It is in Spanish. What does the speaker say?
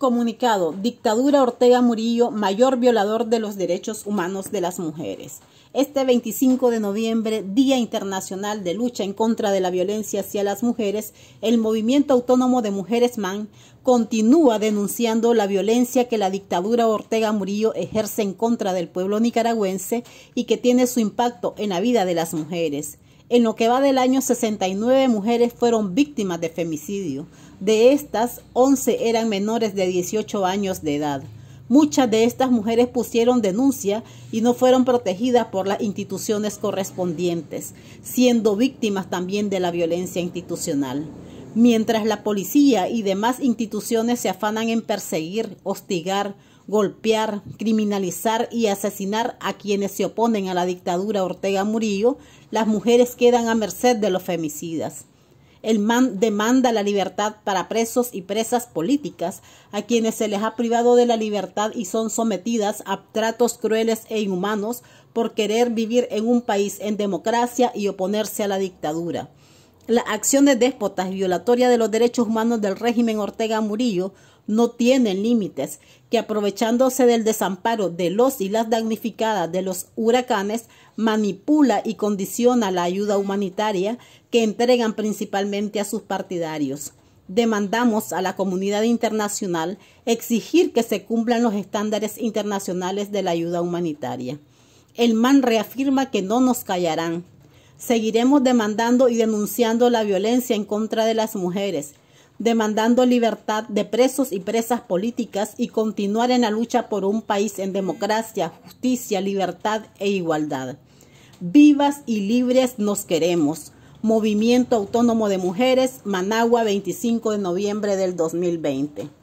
Comunicado. Dictadura Ortega Murillo, mayor violador de los derechos humanos de las mujeres. Este 25 de noviembre, Día Internacional de Lucha en contra de la Violencia hacia las Mujeres, el Movimiento Autónomo de Mujeres MAN continúa denunciando la violencia que la dictadura Ortega Murillo ejerce en contra del pueblo nicaragüense y que tiene su impacto en la vida de las mujeres. En lo que va del año, 69 mujeres fueron víctimas de femicidio. De estas, 11 eran menores de 18 años de edad. Muchas de estas mujeres pusieron denuncia y no fueron protegidas por las instituciones correspondientes, siendo víctimas también de la violencia institucional. Mientras la policía y demás instituciones se afanan en perseguir, hostigar, golpear, criminalizar y asesinar a quienes se oponen a la dictadura Ortega Murillo, las mujeres quedan a merced de los femicidas. El MAN demanda la libertad para presos y presas políticas, a quienes se les ha privado de la libertad y son sometidas a tratos crueles e inhumanos por querer vivir en un país en democracia y oponerse a la dictadura. Las acciones déspotas y violatorias de los derechos humanos del régimen Ortega Murillo no tienen límites, que aprovechándose del desamparo de los y las damnificadas de los huracanes, manipula y condiciona la ayuda humanitaria que entregan principalmente a sus partidarios. Demandamos a la comunidad internacional exigir que se cumplan los estándares internacionales de la ayuda humanitaria. El MAN reafirma que no nos callarán, Seguiremos demandando y denunciando la violencia en contra de las mujeres, demandando libertad de presos y presas políticas y continuar en la lucha por un país en democracia, justicia, libertad e igualdad. Vivas y libres nos queremos. Movimiento Autónomo de Mujeres, Managua, 25 de noviembre del 2020.